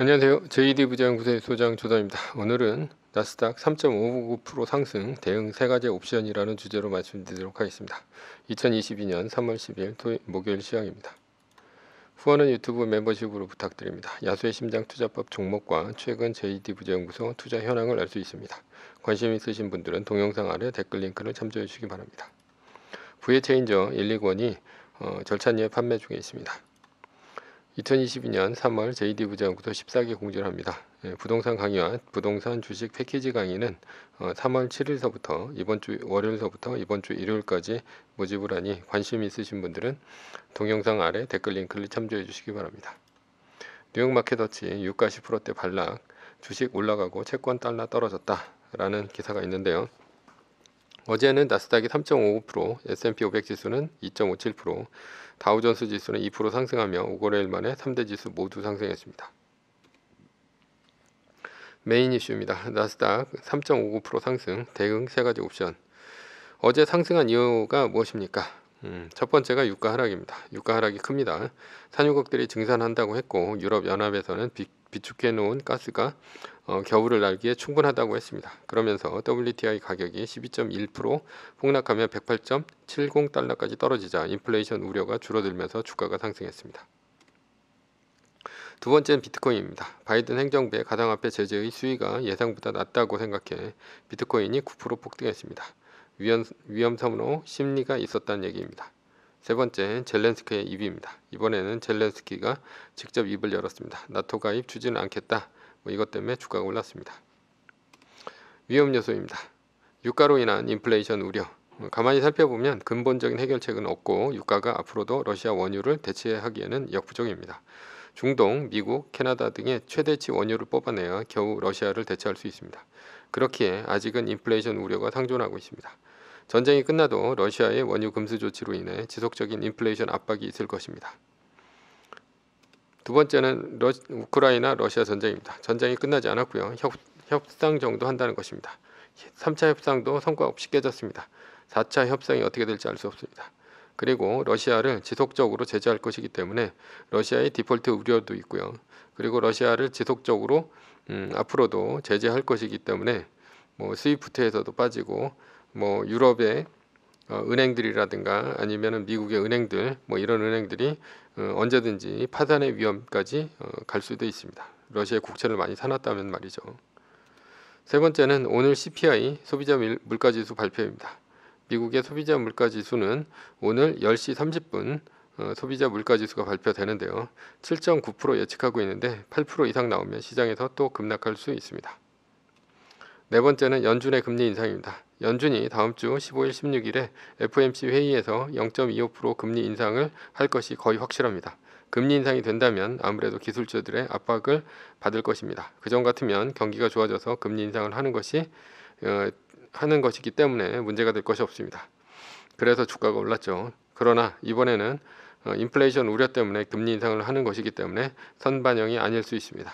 안녕하세요. JD 부장구세 소장 조단입니다. 오늘은 나스닥 3.59% 상승 대응 세가지 옵션이라는 주제로 말씀드리도록 하겠습니다. 2022년 3월 10일 토요 목요일 시황입니다. 후원은 유튜브 멤버십으로 부탁드립니다. 야수의 심장 투자법 종목과 최근 JD 부재연구소 투자 현황을 알 수 있습니다. 관심 있으신 분들은 동영상 아래 댓글 링크를 참조해 주시기 바랍니다. 부의 체인저 1, 2권이 어, 절찬리에 판매 중에 있습니다. 2022년 3월 JD 부장부터 14개 공지를 합니다. 예, 부동산 강의와 부동산 주식 패키지 강의는 3월 어, 7일서부터 이번 주 월요일서부터 이번 주 일요일까지 모집을 하니 관심 있으신 분들은 동영상 아래 댓글 링크를 참조해 주시기 바랍니다. 뉴욕 마켓워치 유가 10%대 반락, 주식 올라가고 채권 달러 떨어졌다 라는 기사가 있는데요. 어제는 나스닥이 3.55%, S&P 500 지수는 2.57%, 다우존스 지수는 2% 상승하며 5거래일 만에 3대 지수 모두 상승했습니다. 메인 이슈입니다. 나스닥 3.59% 상승, 대응 세가지 옵션. 어제 상승한 이유가 무엇입니까? 음, 첫 번째가 유가 하락입니다. 유가 하락이 큽니다. 산유국들이 증산한다고 했고 유럽 연합에서는 빅 비축해 놓은 가스가 어, 겨울을 날기에 충분하다고 했습니다. 그러면서 WTI 가격이 12.1% 폭락하며 108.70달러까지 떨어지자 인플레이션 우려가 줄어들면서 주가가 상승했습니다. 두 번째는 비트코인입니다. 바이든 행정부의 가장 앞에 제재의 수위가 예상보다 낮다고 생각해 비트코인이 9% 폭등했습니다. 위험, 위험 성으로 심리가 있었다는 얘기입니다. 세 번째, 젤렌스키의 입입니다. 이번에는 젤렌스키가 직접 입을 열었습니다. 나토 가입 주진는 않겠다. 뭐 이것 때문에 주가가 올랐습니다. 위험 요소입니다. 유가로 인한 인플레이션 우려. 가만히 살펴보면 근본적인 해결책은 없고 유가가 앞으로도 러시아 원유를 대체하기에는 역부족입니다. 중동, 미국, 캐나다 등의 최대치 원유를 뽑아내야 겨우 러시아를 대체할 수 있습니다. 그렇기에 아직은 인플레이션 우려가 상존하고 있습니다. 전쟁이 끝나도 러시아의 원유 금수 조치로 인해 지속적인 인플레이션 압박이 있을 것입니다. 두 번째는 러 우크라이나 러시아 전쟁입니다. 전쟁이 끝나지 않았고요. 협, 상 정도 한다는 것입니다. 3차 협상도 성과 없이 깨졌습니다. 4차 협상이 어떻게 될지 알 수 없습니다. 그리고 러시아를 지속적으로 제재할 것이기 때문에 러시아의 디폴트 우려도 있고요. 그리고 러시아를 지속적으로 음, 앞으로도 제재할 것이기 때문에 뭐 스위프트에서도 빠지고 뭐 유럽의 어, 은행들이라든가 아니면 미국의 은행들 뭐 이런 은행들이 어, 언제든지 파산의 위험까지 어, 갈 수도 있습니다. 러시아의 국채를 많이 사놨다면 말이죠. 세 번째는 오늘 CPI 소비자 물가지수 발표입니다. 미국의 소비자 물가지수는 오늘 10시 30분 어, 소비자 물가지수가 발표되는데요. 7.9% 예측하고 있는데 8% 이상 나오면 시장에서 또 급락할 수 있습니다. 네 번째는 연준의 금리 인상입니다. 연준이 다음 주 15일 16일에 f m c 회의에서 0.25% 금리 인상을 할 것이 거의 확실합니다. 금리 인상이 된다면 아무래도 기술주들의 압박을 받을 것입니다. 그전 같으면 경기가 좋아져서 금리 인상을 하는 것이 어, 하는 것이기 때문에 문제가 될 것이 없습니다. 그래서 주가가 올랐죠. 그러나 이번에는 어, 인플레이션 우려 때문에 금리 인상을 하는 것이기 때문에 선반영이 아닐 수 있습니다.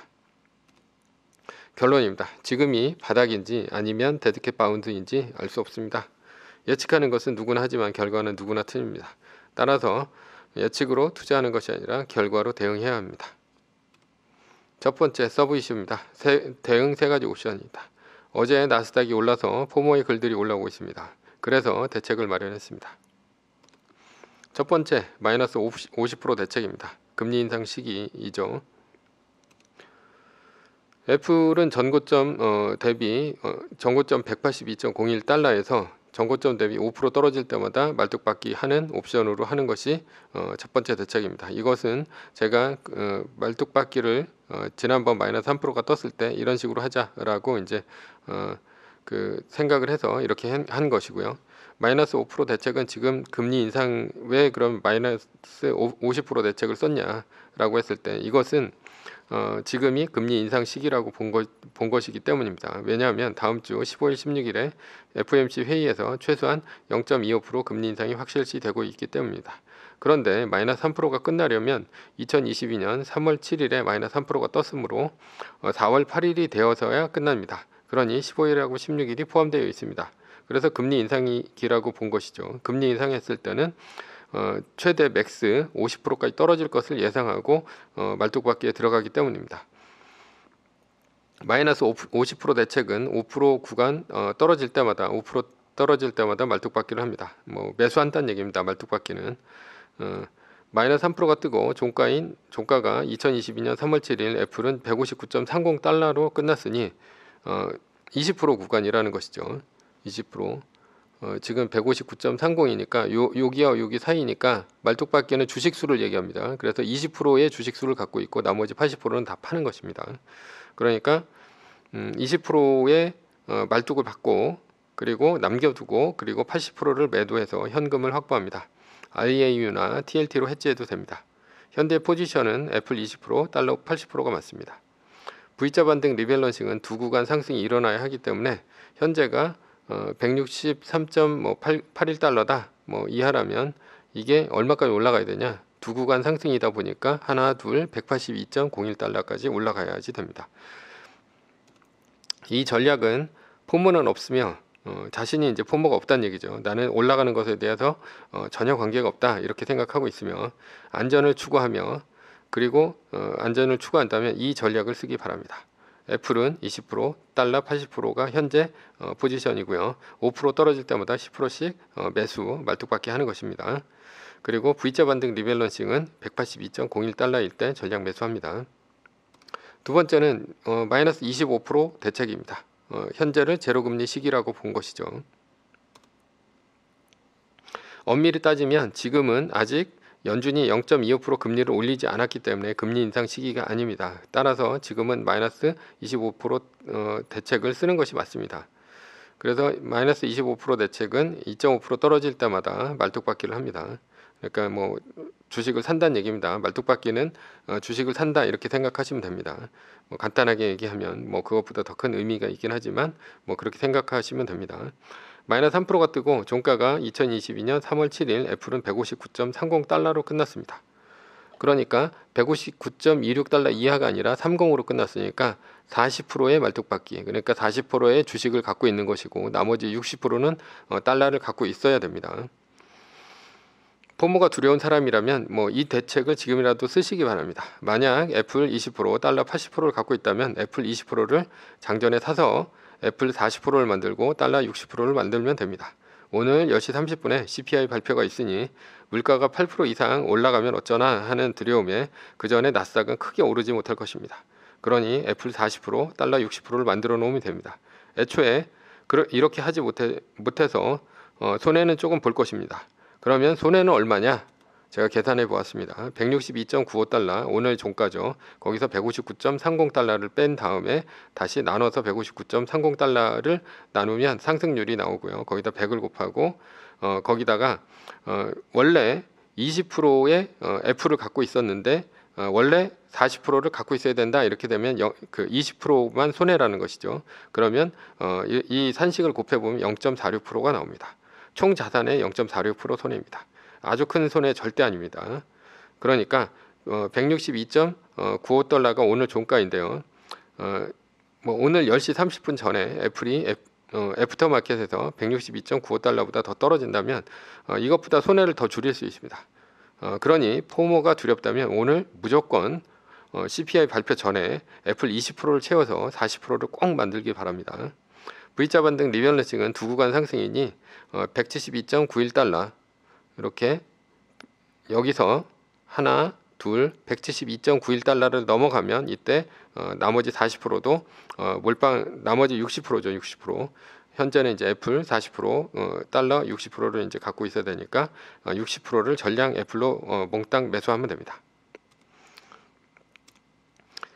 결론입니다. 지금이 바닥인지 아니면 데드캣 바운드인지 알 수 없습니다. 예측하는 것은 누구나 하지만 결과는 누구나 틀립니다. 따라서 예측으로 투자하는 것이 아니라 결과로 대응해야 합니다. 첫 번째 서브 이슈입니다. 세, 대응 세 가지 옵션입니다. 어제 나스닥이 올라서 포모의 글들이 올라오고 있습니다. 그래서 대책을 마련했습니다. 첫 번째 마이너스 50% 대책입니다. 금리 인상 시기이죠. 애플은 전고점 어, 대비 어, 전고점 182.01 달러에서 전고점 대비 5% 떨어질 때마다 말뚝박기 하는 옵션으로 하는 것이 어, 첫 번째 대책입니다. 이것은 제가 어, 말뚝박기를 어, 지난번 마이너스 3%가 떴을 때 이런 식으로 하자라고 이제 어, 그 생각을 해서 이렇게 한, 한 것이고요. 마이너스 5% 대책은 지금 금리 인상 왜 그럼 마이너스 50% 대책을 썼냐라고 했을 때 이것은 어, 지금이 금리 인상 시기라고 본, 것, 본 것이기 때문입니다. 왜냐하면 다음 주 15일 16일에 FOMC 회의에서 최소한 0.25% 금리 인상이 확실시 되고 있기 때문입니다. 그런데 마이너스 3%가 끝나려면 2022년 3월 7일에 마이너스 3%가 떴으므로 4월 어, 8일이 되어서야 끝납니다. 그러니 15일하고 16일이 포함되어 있습니다. 그래서 금리 인상이기라고 본 것이죠. 금리 인상했을 때는 어, 최대 맥스 50%까지 떨어질 것을 예상하고 어, 말뚝박기에 들어가기 때문입니다. 마이너스 50% 대책은 5% 구간 어, 떨어질 때마다 5% 떨어질 때마다 말뚝박기를 합니다. 뭐 매수한다는 얘기입니다. 말뚝박기는 어, 마이너스 3%가 뜨고 종가인 종가가 2022년 3월 7일 애플은 159.30 달러로 끝났으니 어, 20% 구간이라는 것이죠. 20% 어, 지금 159.30이니까 요 여기와 요기 사이니까 말뚝밖에는 주식수를 얘기합니다. 그래서 20%의 주식수를 갖고 있고 나머지 80%는 다 파는 것입니다. 그러니까 음, 20%의 어, 말뚝을 받고 그리고 남겨두고 그리고 80%를 매도해서 현금을 확보합니다. IAU나 TLT로 해지해도 됩니다. 현대 포지션은 애플 20%, 달러 80%가 맞습니다. V자 반등 리밸런싱은 두 구간 상승이 일어나야 하기 때문에 현재가 어, 163.81달러다 뭐, 뭐 이하라면 이게 얼마까지 올라가야 되냐 두 구간 상승이다 보니까 하나 둘 182.01달러까지 올라가야지 됩니다. 이 전략은 포문은 없으며 어, 자신이 이제 포모가 없다는 얘기죠. 나는 올라가는 것에 대해서 어, 전혀 관계가 없다 이렇게 생각하고 있으며 안전을 추구하며 그리고 어, 안전을 추구한다면 이 전략을 쓰기 바랍니다. 애플은 20%, 달러 80%가 현재 어, 포지션이고요. 5% 떨어질 때마다 10%씩 어, 매수 말뚝박기 하는 것입니다. 그리고 V자 반등 리밸런싱은 182.01달러일 때 전략 매수합니다. 두 번째는 어, 마이너스 25% 대책입니다. 어, 현재를 제로금리 시기라고 본 것이죠. 엄밀히 따지면 지금은 아직 연준이 0.25% 금리를 올리지 않았기 때문에 금리 인상 시기가 아닙니다. 따라서 지금은 마이너스 25% 어, 대책을 쓰는 것이 맞습니다. 그래서 마이너스 25% 대책은 2.5% 떨어질 때마다 말뚝박기를 합니다. 그러니까 뭐 주식을 산다는 얘기입니다. 말뚝박기는 어, 주식을 산다 이렇게 생각하시면 됩니다. 뭐 간단하게 얘기하면 뭐 그것보다 더 큰 의미가 있긴 하지만 뭐 그렇게 생각하시면 됩니다. 마이너스 3%가 뜨고 종가가 2022년 3월 7일 애플은 159.30달러로 끝났습니다. 그러니까 159.26달러 이하가 아니라 30으로 끝났으니까 40%의 말뚝박기 그러니까 40%의 주식을 갖고 있는 것이고 나머지 60%는 어, 달러를 갖고 있어야 됩니다. 포모가 두려운 사람이라면 뭐 이 대책을 지금이라도 쓰시기 바랍니다. 만약 애플 20% 달러 80%를 갖고 있다면 애플 20%를 장전에 사서 애플 40%를 만들고 달러 60%를 만들면 됩니다. 오늘 10시 30분에 CPI 발표가 있으니 물가가 8% 이상 올라가면 어쩌나 하는 두려움에 그 전에 나스닥은 크게 오르지 못할 것입니다. 그러니 애플 40%, 달러 60%를 만들어 놓으면 됩니다. 애초에 이렇게 하지 못해, 서 어, 손해는 조금 볼 것입니다. 그러면 손해는 얼마냐? 제가 계산해 보았습니다. 162.95달러 오늘 종가죠. 거기서 159.30달러를 뺀 다음에 다시 나눠서 159.30달러를 나누면 상승률이 나오고요. 거기다 100을 곱하고 어, 거기다가 어, 원래 20%의 어, F를 갖고 있었는데 어, 원래 40%를 갖고 있어야 된다 이렇게 되면 여, 그 20%만 손해라는 것이죠. 그러면 어, 이, 이 산식을 곱해보면 0.46%가 나옵니다. 총 자산의 0.46% 손해입니다. 아주 큰 손해 절대 아닙니다. 그러니까 어, 162.95달러가 오늘 종가인데요. 어, 뭐 오늘 10시 30분 전에 애플이 애, 어, 애프터마켓에서 162.95달러보다 더 떨어진다면 어, 이것보다 손해를 더 줄일 수 있습니다. 어, 그러니 포모가 두렵다면 오늘 무조건 어, CPI 발표 전에 애플 20%를 채워서 40%를 꼭 만들기 바랍니다. V자 반등 리밸런싱은 두 구간 상승이니 어, 172.91달러 이렇게 여기서 하나, 둘, 172.91달러를 넘어가면 이때 어, 나머지 40%도 어, 몰빵 나머지 60%죠. 60%. 현재는 이제 애플 40% 어, 달러 60%를 이제 갖고 있어야 되니까 어, 60%를 전량 애플로 어, 몽땅 매수하면 됩니다.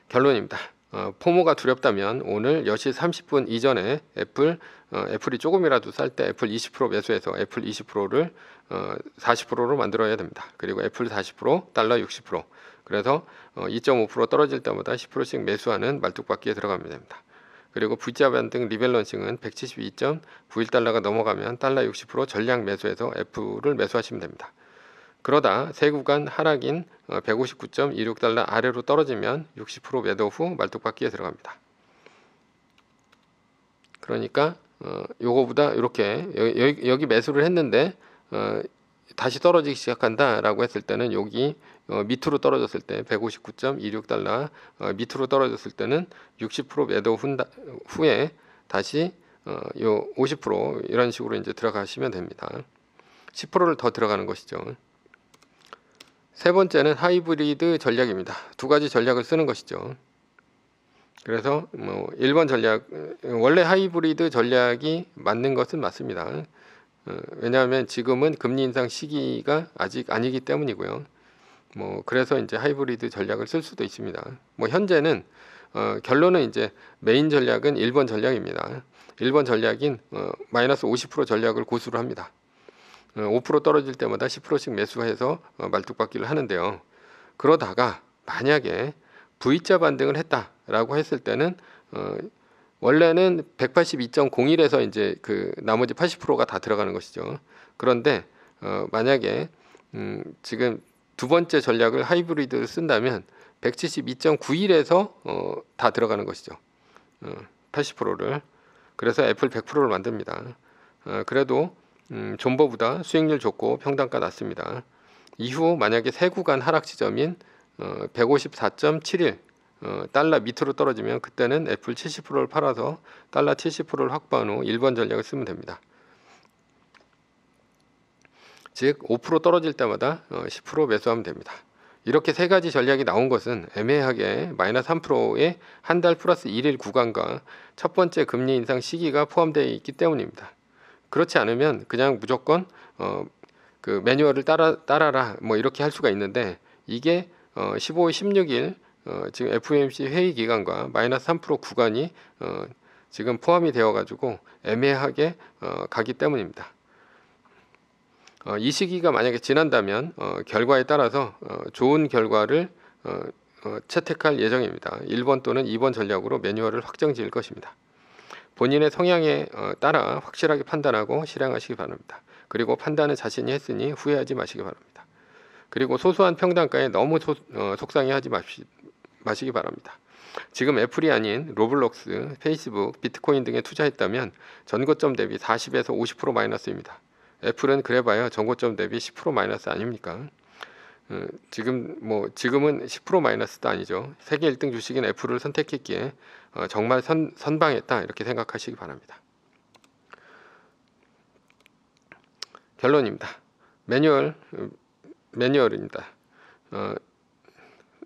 결론입니다. 어, 포모가 두렵다면 오늘 10시 30분 이전에 애플 어, 애플이 조금이라도 쌀 때 애플 20% 매수해서 애플 20%를 40%로 어, 만들어야 됩니다. 그리고 애플 40% 달러 60% 그래서 2.5% 떨어질 때마다 10%씩 매수하는 말뚝박기에 들어가면 됩니다. 그리고 부자 반등 리밸런싱은 172.91달러가 넘어가면 달러 60% 전량 매수해서 애플을 매수하시면 됩니다. 그러다 세구간 하락인 159.26달러 어, 아래로 떨어지면 60% 매도 후 말뚝박기에 들어갑니다. 그러니까 어, 요거보다 이렇게 여기, 여기, 매수를 했는데 어, 다시 떨어지기 시작한다라고 했을 때는 여기 밑으로 떨어졌을 때 159.26달러 밑으로 떨어졌을 때는 60% 매도 후에 다시 50% 이런 식으로 이제 들어가시면 됩니다. 10%를 더 들어가는 것이죠. 세 번째는 하이브리드 전략입니다. 두 가지 전략을 쓰는 것이죠. 그래서 뭐 1번 전략 원래 하이브리드 전략이 맞는 것은 맞습니다. 어, 왜냐하면 지금은 금리 인상 시기가 아직 아니기 때문이고요. 뭐 그래서 이제 하이브리드 전략을 쓸 수도 있습니다. 뭐 현재는 어, 결론은 이제 메인 전략은 1번 전략입니다. 1번 전략인 어, 마이너스 50% 전략을 고수를 합니다. 5% 어, 떨어질 때마다 10%씩 매수해서 어, 말뚝박기를 하는데요. 그러다가 만약에 V자 반등을 했다라고 했을 때는 어, 원래는 182.01에서 이제 그 나머지 80%가 다 들어가는 것이죠. 그런데 어, 만약에 음, 지금 두 번째 전략을 하이브리드를 쓴다면 172.91에서 어, 다 들어가는 것이죠. 어, 80%를 그래서 애플 100%를 만듭니다. 어, 그래도 음, 존버보다 수익률 좋고 평단가 낮습니다. 이후 만약에 세 구간 하락 지점인 어, 154.71 어, 달러 밑으로 떨어지면 그때는 애플 70%를 팔아서 달러 70%를 확보한 후 1번 전략을 쓰면 됩니다. 즉 5% 떨어질 때마다 어, 10% 매수하면 됩니다. 이렇게 세 가지 전략이 나온 것은 애매하게 마이너스 3%의 한 달 플러스 1일 구간과 첫 번째 금리 인상 시기가 포함되어 있기 때문입니다. 그렇지 않으면 그냥 무조건 어, 그 매뉴얼을 따라 따라라 뭐 이렇게 할 수가 있는데 이게 어, 15, 16일 어, 지금 FOMC 회의 기간과 마이너스 3% 구간이 어, 지금 포함이 되어가지고 애매하게 어, 가기 때문입니다. 어, 이 시기가 만약에 지난다면 어, 결과에 따라서 어, 좋은 결과를 어, 어, 채택할 예정입니다. 1번 또는 2번 전략으로 매뉴얼을 확정 지을 것입니다. 본인의 성향에 어, 따라 확실하게 판단하고 실행하시기 바랍니다. 그리고 판단을 자신이 했으니 후회하지 마시기 바랍니다. 그리고 소소한 평단가에 너무 소, 어, 속상해하지 마시, 마시기 바랍니다. 지금 애플이 아닌 로블록스, 페이스북, 비트코인 등에 투자했다면 전고점 대비 40에서 50% 마이너스입니다. 애플은 그래봐야 전고점 대비 10% 마이너스 아닙니까? 음, 지금 뭐 지금은 10% 마이너스도 아니죠. 세계 1등 주식인 애플을 선택했기에 어, 정말 선, 선방했다 이렇게 생각하시기 바랍니다. 결론입니다. 매뉴얼 음, 매뉴얼입니다. 어,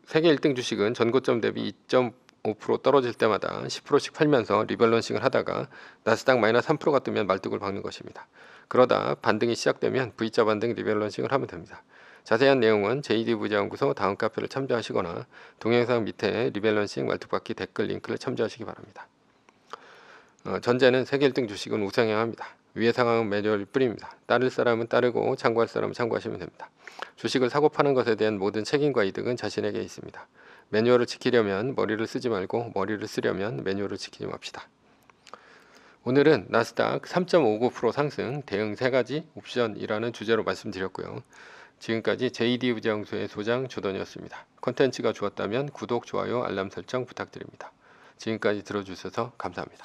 세계 1등 주식은 전고점 대비 2.5% 떨어질 때마다 10%씩 팔면서 리밸런싱을 하다가 나스닥 마이너스 3%가 뜨면 말뚝을 박는 것입니다. 그러다 반등이 시작되면 V자 반등 리밸런싱을 하면 됩니다. 자세한 내용은 JD 부자연구소 다음 카페를 참조하시거나 동영상 밑에 리밸런싱 말뚝박기 댓글 링크를 참조하시기 바랍니다. 어, 전제는 세계 1등 주식은 우상향합니다. 위의 상황은 매뉴얼일 뿐입니다. 따를 사람은 따르고 참고할 사람은 참고하시면 됩니다. 주식을 사고 파는 것에 대한 모든 책임과 이득은 자신에게 있습니다. 매뉴얼을 지키려면 머리를 쓰지 말고 머리를 쓰려면 매뉴얼을 지키지 맙시다. 오늘은 나스닥 3.59% 상승 대응 3가지 옵션이라는 주제로 말씀드렸고요. 지금까지 JD 의장소의 소장 조던이었습니다. 컨텐츠가 좋았다면 구독, 좋아요, 알람 설정 부탁드립니다. 지금까지 들어주셔서 감사합니다.